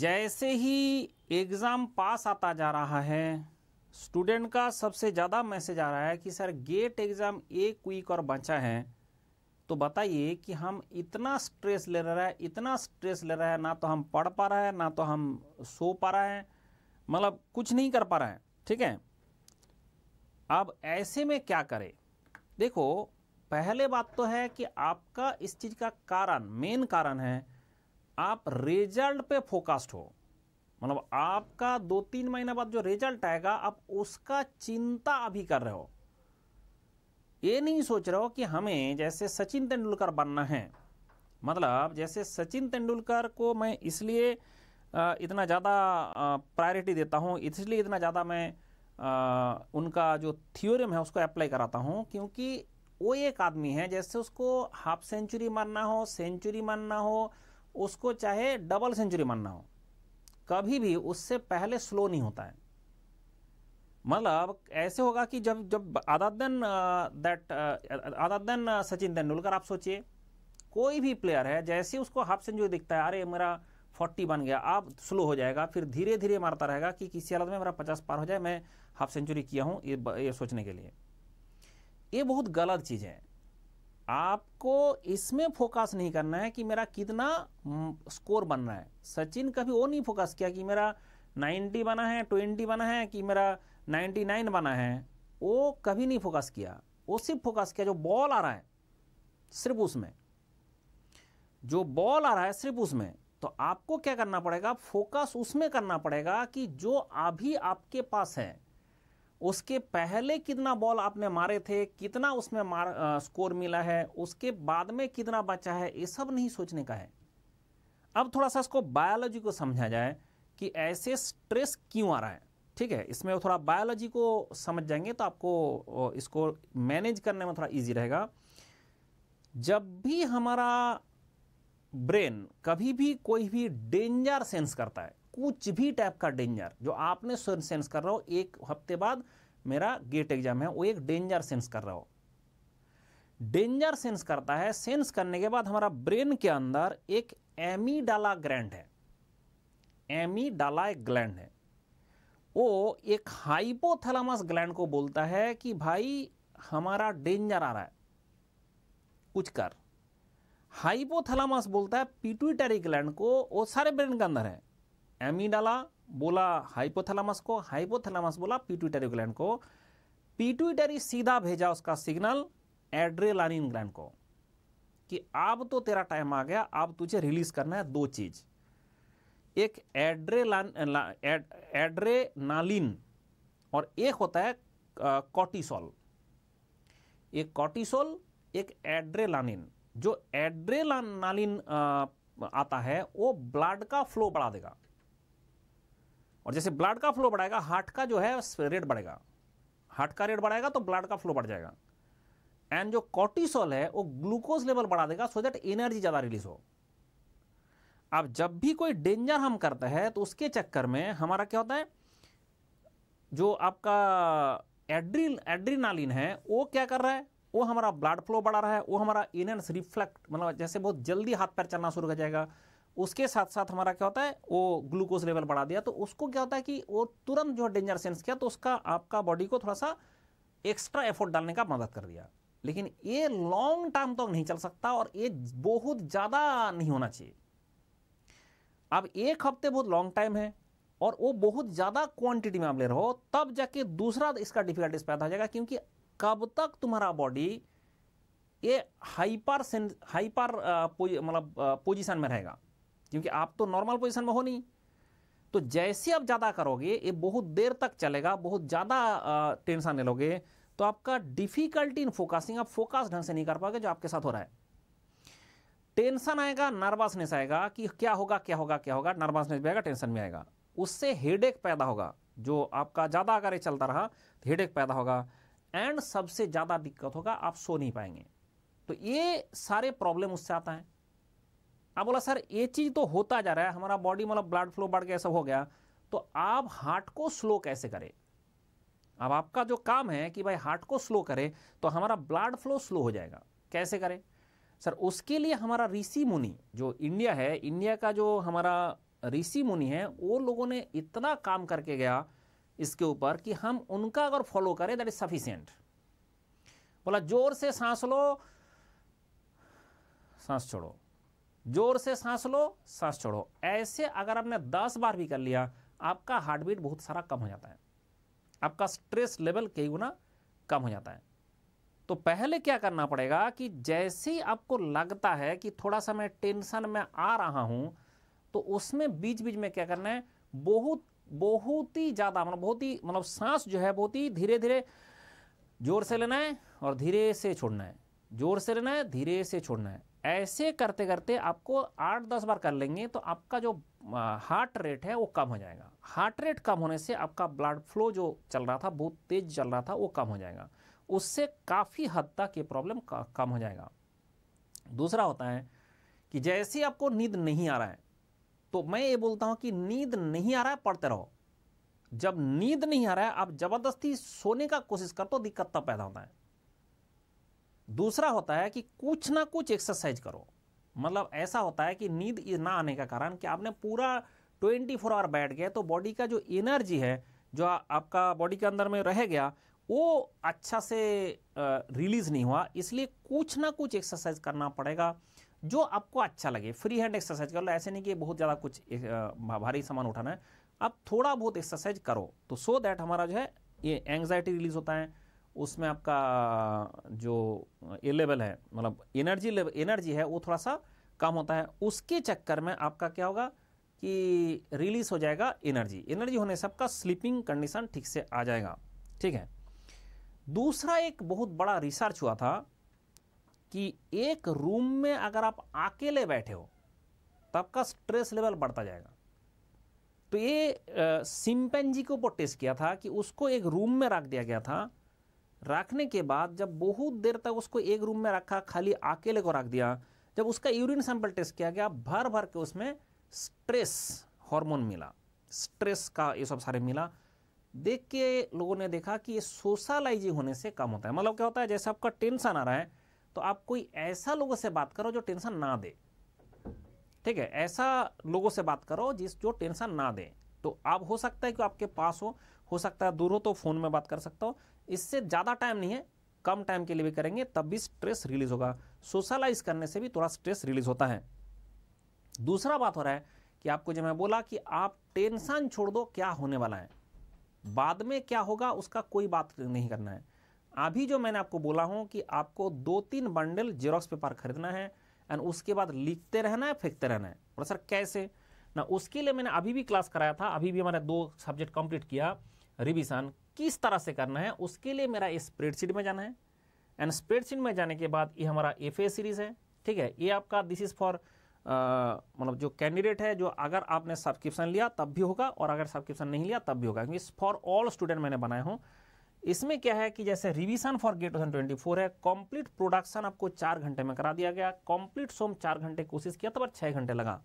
जैसे ही exam pass आता जा रहा है स्टूडेंट का सबसे ज़्यादा मैसेज आ रहा है कि सर गेट एग्ज़ाम एक वीक और बचा है तो बताइए कि हम इतना स्ट्रेस ले रहा है इतना स्ट्रेस ले रहा है ना तो हम पढ़ पा रहे हैं ना तो हम सो पा रहे हैं मतलब कुछ नहीं कर पा रहे हैं ठीक है अब ऐसे में क्या करें देखो पहले बात तो है कि आपका इस चीज़ का कारण मेन कारण है आप रिजल्ट पे फोकस्ड हो मतलब आपका दो तीन महीने बाद जो रिजल्ट आएगा आप उसका चिंता अभी कर रहे हो ये नहीं सोच रहे हो कि हमें जैसे सचिन तेंदुलकर बनना है मतलब जैसे सचिन तेंदुलकर को मैं इसलिए इतना ज़्यादा प्रायोरिटी देता हूँ इसलिए इतना ज़्यादा मैं उनका जो थियोरियम है उसको अप्लाई कराता हूँ क्योंकि वो एक आदमी है जैसे उसको हाफ सेंचुरी मारना हो सेंचुरी मारना हो उसको चाहे डबल सेंचुरी मानना हो कभी भी उससे पहले स्लो नहीं होता है मतलब ऐसे होगा कि जब जब other than that other than Sachin Tendulkar आप सोचिए कोई भी प्लेयर है जैसे उसको हाफ सेंचुरी दिखता है अरे मेरा फोर्टी बन गया आप स्लो हो जाएगा फिर धीरे धीरे मारता रहेगा कि किसी हालत में मेरा पचास पार हो जाए मैं हाफ सेंचुरी किया हूँ ये, ये सोचने के लिए ये बहुत गलत चीज़ है आपको इसमें फोकस नहीं करना है कि मेरा कितना स्कोर हम्म, बनना है सचिन कभी वो नहीं फोकस किया कि मेरा 90 बना है 20 बना है कि मेरा 99 बना है वो कभी नहीं फोकस किया वो सिर्फ फोकस किया जो बॉल आ रहा है सिर्फ उसमें जो बॉल आ रहा है सिर्फ उसमें तो आपको क्या करना पड़ेगा फोकस उसमें करना पड़ेगा कि जो अभी आपके पास है उसके पहले कितना बॉल आपने मारे थे कितना उसमें मार आ, स्कोर मिला है उसके बाद में कितना बचा है ये सब नहीं सोचने का है अब थोड़ा सा इसको बायोलॉजी को समझा जाए कि ऐसे स्ट्रेस क्यों आ रहा है ठीक है इसमें थोड़ा बायोलॉजी को समझ जाएंगे तो आपको इसको मैनेज करने में थोड़ा इजी रहेगा जब भी हमारा ब्रेन कभी भी कोई भी डेंजर सेंस करता है कुछ भी टाइप का डेंजर जो आपने स्वयं सेंस कर रहा हो एक हफ्ते बाद मेरा गेट एग्जाम है वो एक डेंजर सेंस कर रहा हो डेंजर सेंस करता है सेंस करने के बाद हमारा ब्रेन के अंदर एक एमीडाला ग्रैंड है एमीडाला एक ग्लैंड है वो एक हाइपोथेलामस ग्लैंड को बोलता है कि भाई हमारा डेंजर आ रहा है कुछ कर हाइपोथेलामस बोलता है पिट्यूटरी ग्लैंड को वो सारे ब्रेन के अंदर है एमीडाला बोला हाइपोथैलेमस को हाइपोथैलेमस बोला पिट्यूटरी ग्लैंड को पिट्यूटरी सीधा भेजा उसका सिग्नल एड्रेलानिन ग्लैंड को कि अब तो तेरा टाइम आ गया अब तुझे रिलीज करना है दो चीज एक एड्रेलान एड्रेनालिन और एक होता है कॉर्टिसोल एक कॉर्टिसोल एक एड्रेलानिन जो एड्रेलानालिन आता है वो ब्लड का फ्लो बढ़ा देगा और जैसे ब्लड का फ्लो बढ़ेगा हार्ट का जो है रेट बढ़ेगा हार्ट का रेट बढ़ेगा तो ब्लड का फ्लो बढ़ जाएगा एंड जो कॉर्टिसोल है वो ग्लूकोज लेवल बढ़ा देगा सो दैट एनर्जी ज़्यादा रिलीज हो अब जब भी कोई डेंजर हम करते हैं तो उसके चक्कर में हमारा क्या होता है जो आपका एड्रिल एड्रीनालिन है वो क्या कर रहा है वो हमारा ब्लड फ्लो बढ़ा रहा है वो हमारा इनर्स रिफ्लेक्ट मतलब जैसे बहुत जल्दी हाथ पैर चलना शुरू हो जाएगा उसके साथ साथ हमारा क्या होता है वो ग्लूकोज लेवल बढ़ा दिया तो उसको क्या होता है कि वो तुरंत जो डेंजर सेंस किया तो उसका आपका बॉडी को थोड़ा सा एक्स्ट्रा एफर्ट डालने का मदद कर दिया लेकिन ये लॉन्ग टर्म तक तो नहीं चल सकता और ये बहुत ज़्यादा नहीं होना चाहिए अब एक हफ्ते बहुत लॉन्ग टाइम है और वो बहुत ज़्यादा क्वांटिटी में आप ले रहे हो तब जाके दूसरा इसका डिफिकल्टीज पैदा हो जाएगा क्योंकि कब तक तुम्हारा बॉडी ये हाइपर सेंस हाइपर मतलब पोजिशन में रहेगा क्योंकि आप तो नॉर्मल पोजिशन में हो नहीं तो जैसे आप ज़्यादा करोगे ये बहुत देर तक चलेगा बहुत ज़्यादा टेंशन ले लोगे तो आपका डिफिकल्टी इन फोकसिंग आप फोकस ढंग से नहीं कर पाओगे जो आपके साथ हो रहा है टेंशन आएगा नर्वसनेस आएगा कि क्या होगा क्या होगा क्या होगा नर्वसनेस भी आएगा टेंशन भी आएगा उससे हेडेक पैदा होगा जो आपका ज़्यादा अगर ये चलता रहा तो हेडेक पैदा होगा एंड सबसे ज़्यादा दिक्कत होगा आप सो नहीं पाएंगे तो ये सारे प्रॉब्लम उससे आता है आप बोला सर ये चीज़ तो होता जा रहा है हमारा बॉडी मतलब ब्लड फ्लो बढ़ गया सब हो गया तो आप हार्ट को स्लो कैसे करें अब आपका जो काम है कि भाई हार्ट को स्लो करें तो हमारा ब्लड फ्लो स्लो हो जाएगा कैसे करें सर उसके लिए हमारा ऋषि मुनि जो इंडिया है इंडिया का जो हमारा ऋषि मुनि है वो लोगों ने इतना काम करके गया इसके ऊपर कि हम उनका अगर फॉलो करें दैट इज सफिशियंट बोला जोर से सांस लो सांस छोड़ो जोर से सांस लो सांस छोड़ो ऐसे अगर आपने दस बार भी कर लिया आपका हार्ट बीट बहुत सारा कम हो जाता है आपका स्ट्रेस लेवल कई गुना कम हो जाता है तो पहले क्या करना पड़ेगा कि जैसे ही आपको लगता है कि थोड़ा सा मैं टेंशन में आ रहा हूँ तो उसमें बीच बीच में क्या करना है बहुत बहुत ही ज़्यादा मतलब बहुत ही मतलब सांस जो है बहुत ही धीरे धीरे जोर से लेना है और धीरे से छोड़ना है जोर से लेना है धीरे से छोड़ना है ऐसे करते करते आपको आठ दस बार कर लेंगे तो आपका जो हार्ट रेट है वो कम हो जाएगा हार्ट रेट कम होने से आपका ब्लड फ्लो जो चल रहा था बहुत तेज चल रहा था वो कम हो जाएगा उससे काफ़ी हद तक ये प्रॉब्लम कम हो जाएगा दूसरा होता है कि जैसे आपको नींद नहीं आ रहा है तो मैं ये बोलता हूँ कि नींद नहीं आ रहा है पढ़ते रहो जब नींद नहीं आ रहा है आप ज़बरदस्ती सोने का कोशिश करते हो दिक्कत तब पैदा होता है दूसरा होता है कि कुछ ना कुछ एक्सरसाइज करो मतलब ऐसा होता है कि नींद ना आने का कारण कि आपने पूरा 24 फोर आवर बैठ गया तो बॉडी का जो एनर्जी है जो आपका बॉडी के अंदर में रह गया वो अच्छा से रिलीज़ नहीं हुआ इसलिए कुछ ना कुछ एक्सरसाइज करना पड़ेगा जो आपको अच्छा लगे फ्री हैंड एक्सरसाइज कर लो ऐसे नहीं कि बहुत ज़्यादा कुछ भारी सामान उठाना है आप थोड़ा बहुत एक्सरसाइज करो तो सो so दैट हमारा जो है ये एंग्जाइटी रिलीज होता है उसमें आपका जो ए लेवल है मतलब एनर्जी लेवल एनर्जी है वो थोड़ा सा कम होता है उसके चक्कर में आपका क्या होगा कि रिलीज हो जाएगा एनर्जी एनर्जी होने से आपका स्लीपिंग कंडीशन ठीक से आ जाएगा ठीक है दूसरा एक बहुत बड़ा रिसर्च हुआ था कि एक रूम में अगर आप अकेले बैठे हो तो आपका स्ट्रेस लेवल बढ़ता जाएगा तो ये सिंपेंजी के ऊपर टेस्ट किया था कि उसको एक रूम में रख दिया गया था रखने के बाद जब बहुत देर तक उसको एक रूम में रखा खाली अकेले को रख दिया जब उसका यूरिन सैंपल टेस्ट किया गया भर भर के उसमें स्ट्रेस हार्मोन मिला स्ट्रेस का ये सब सारे मिला देख के लोगों ने देखा कि ये सोशलाइजिंग होने से कम होता है मतलब क्या होता है जैसे आपका टेंशन आ रहा है तो आप कोई ऐसा लोगों से बात करो जो टेंशन ना दे ठीक है ऐसा लोगों से बात करो जिस जो टेंशन ना दे तो आप हो सकता है कि आपके पास हो हो सकता है दूर हो तो फ़ोन में बात कर सकता हो इससे ज़्यादा टाइम नहीं है कम टाइम के लिए भी करेंगे तब भी स्ट्रेस रिलीज होगा सोशलाइज करने से भी थोड़ा स्ट्रेस रिलीज होता है दूसरा बात हो रहा है कि आपको जब मैं बोला कि आप टेंशन छोड़ दो क्या होने वाला है बाद में क्या होगा उसका कोई बात नहीं करना है अभी जो मैंने आपको बोला हूँ कि आपको दो तीन बंडल जेरोक्स पेपर खरीदना है एंड उसके बाद लिखते रहना है फेंकते रहना है बोला सर कैसे ना उसके लिए मैंने अभी भी क्लास कराया था अभी भी हमारे दो सब्जेक्ट कंप्लीट किया रिविज़न किस तरह से करना है उसके लिए मेरा स्प्रेडशीट में जाना है एंड स्प्रेडशीट में जाने के बाद ये हमारा एफ सीरीज़ है ठीक है ये आपका दिस इज़ फॉर मतलब जो कैंडिडेट है जो अगर आपने सब्सक्रिप्शन लिया तब भी होगा और अगर सब्सक्रिप्शन नहीं लिया तब भी होगा क्योंकि फॉर ऑल स्टूडेंट मैंने बनाए हूँ इसमें क्या है कि जैसे रिविजन फॉर गेट टू है कॉम्प्लीट प्रोडक्शन आपको चार घंटे में करा दिया गया कॉम्प्लीट सोम चार घंटे कोशिश किया तो पर छः घंटे लगा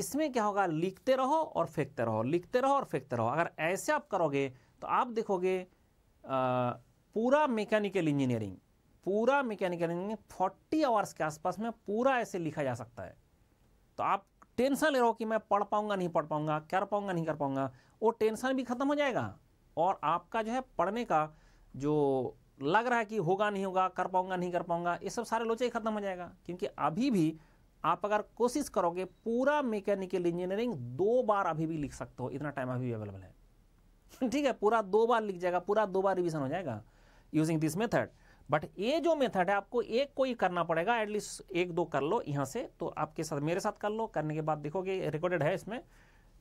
इसमें क्या होगा लिखते रहो और फेंकते रहो लिखते रहो और फेंकते रहो अगर ऐसे आप करोगे तो आप देखोगे आ, पूरा मैकेनिकल इंजीनियरिंग पूरा मैकेनिकल इंजीनियरिंग फोर्टी आवर्स के आसपास में पूरा ऐसे लिखा जा सकता है तो आप टेंशन ले रहो कि मैं पढ़ पाऊंगा नहीं पढ़ पाऊंगा कर पाऊंगा नहीं कर पाऊंगा वो टेंशन भी खत्म हो जाएगा और आपका जो है पढ़ने का जो लग रहा है कि होगा नहीं होगा कर पाऊंगा नहीं कर पाऊंगा ये सब सारे लोचे ही खत्म हो जाएगा क्योंकि अभी भी आप अगर कोशिश करोगे पूरा मैकेनिकल इंजीनियरिंग दो बार अभी भी लिख सकते हो इतना टाइम अभी अवेलेबल है ठीक है पूरा दो बार लिख जाएगा पूरा दो बार रिविजन हो जाएगा यूजिंग दिस मेथड बट ये जो मेथड है आपको एक को ही करना पड़ेगा एटलीस्ट एक दो कर लो यहाँ से तो आपके साथ मेरे साथ कर लो करने के बाद देखोगे रिकॉर्डेड है इसमें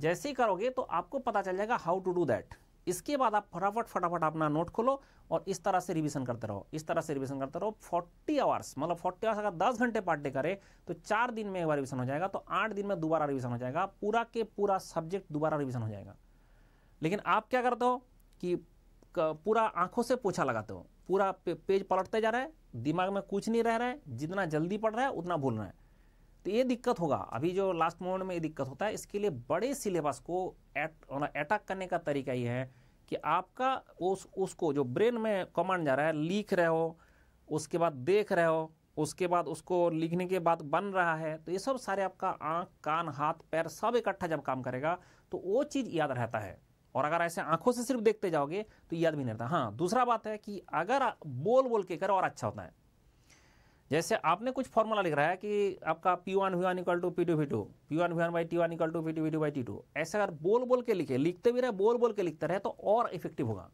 जैसे ही करोगे तो आपको पता चल जाएगा हाउ टू डू दैट इसके बाद आप फटाफट फटाफट अपना नोट खोलो और इस तरह से रिविजन करते रहो इस तरह से रिविजन करते रहो 40 आवर्स मतलब 40 आवर्स अगर 10 घंटे पार्ट डे करे तो चार दिन में एक बार रिविजन हो जाएगा तो आठ दिन में दोबारा रिविजन हो जाएगा पूरा के पूरा सब्जेक्ट दोबारा रिविजन हो जाएगा लेकिन आप क्या करते हो कि पूरा आंखों से पोछा लगाते हो पूरा पे, पेज पलटते जा रहे हैं दिमाग में कुछ नहीं रह रहा है जितना जल्दी पढ़ रहा है उतना भूल रहा है तो ये दिक्कत होगा अभी जो लास्ट मोमेंट में ये दिक्कत होता है इसके लिए बड़े सिलेबस को एट अटैक करने का तरीका ये है कि आपका उस उसको जो ब्रेन में कमांड जा रहा है लिख रहे हो उसके बाद देख रहे हो उसके बाद उसको लिखने के बाद बन रहा है तो ये सब सारे आपका आँख कान हाथ पैर सब इकट्ठा जब काम करेगा तो वो चीज़ याद रहता है और अगर ऐसे आंखों से सिर्फ देखते जाओगे तो याद भी नहीं रहता हाँ दूसरा बात है कि अगर बोल बोल के करो और अच्छा होता है जैसे आपने कुछ फॉर्मूला लिख रहा है कि आपका P one V one equal to P two V two P one V one by T one equal to P two V two by T two ऐसे अगर बोल बोल के लिखे लिखते भी रहे बोल बोल के लिखते रहे तो और इफेक्टिव होगा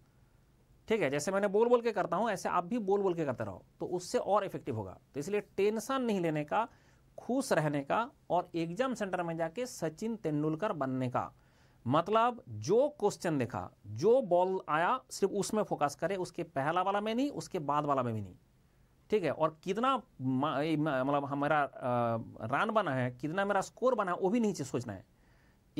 ठीक है जैसे मैंने बोल बोल के करता हूँ ऐसे आप भी बोल बोल के करते रहो तो उससे और इफेक्टिव होगा तो इसलिए टेंशन नहीं लेने का खुश रहने का और एग्जाम सेंटर में जाके सचिन तेंदुलकर बनने का मतलब जो क्वेश्चन देखा जो बॉल आया सिर्फ उसमें फोकस करे उसके पहला वाला में नहीं उसके बाद वाला में भी नहीं ठीक है और कितना मतलब हमारा रन बना है कितना मेरा स्कोर बना है वो भी नहीं सोचना है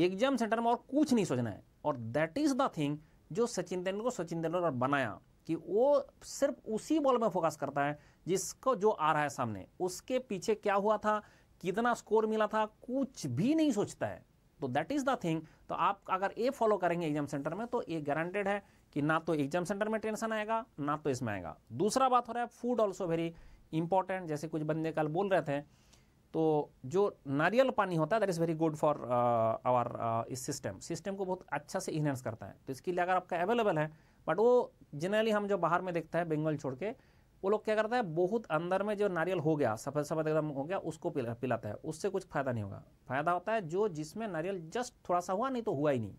एग्जाम सेंटर में और कुछ नहीं सोचना है और दैट इज़ द थिंग जो सचिन तेंदुलकर सचिन तेंदुलकर बनाया कि वो सिर्फ उसी बॉल में फोकस करता है जिसको जो आ रहा है सामने उसके पीछे क्या हुआ था कितना स्कोर मिला था कुछ भी नहीं सोचता है तो दैट इज़ द थिंग तो आप अगर ए फॉलो करेंगे एग्जाम सेंटर में तो ये गारंटेड है कि ना तो एग्जाम सेंटर में टेंशन आएगा ना तो इसमें आएगा दूसरा बात हो रहा है फूड ऑल्सो वेरी इंपॉर्टेंट जैसे कुछ बंदे कल बोल रहे थे तो जो नारियल पानी होता है that is very good for our इस सिस्टम सिस्टम को बहुत अच्छा से इन्हेंस करता है तो इसके लिए अगर आपका अवेलेबल है बट वो जनरली हम जो बाहर में देखते हैं बंगाल छोड़ के वो लोग क्या करते हैं बहुत अंदर में जो नारियल हो गया सफ़ेद सफ़ेद एकदम हो गया उसको पिलाते पिलाता है उससे कुछ फ़ायदा नहीं होगा फ़ायदा होता है जो जिसमें नारियल जस्ट थोड़ा सा हुआ नहीं तो हुआ ही नहीं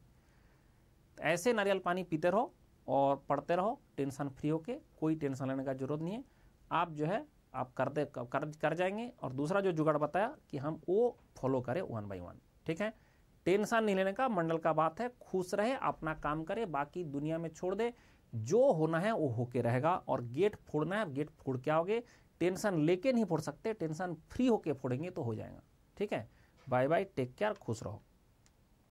ऐसे नारियल पानी पीते रहो और पढ़ते रहो टेंशन फ्री होके कोई टेंशन लेने का जरूरत नहीं है आप जो है आप करते कर कर जाएंगे और दूसरा जो जुगाड़ बताया कि हम वो फॉलो करें वन बाई वन ठीक है टेंशन नहीं लेने का मंडल का बात है खुश रहे अपना काम करे बाकी दुनिया में छोड़ दे जो होना है वो होके रहेगा और गेट फोड़ना है गेट फोड़ के आओगे टेंशन लेके नहीं फोड़ सकते टेंशन फ्री होके फोड़ेंगे तो हो जाएगा ठीक है बाय बाय टेक केयर खुश रहो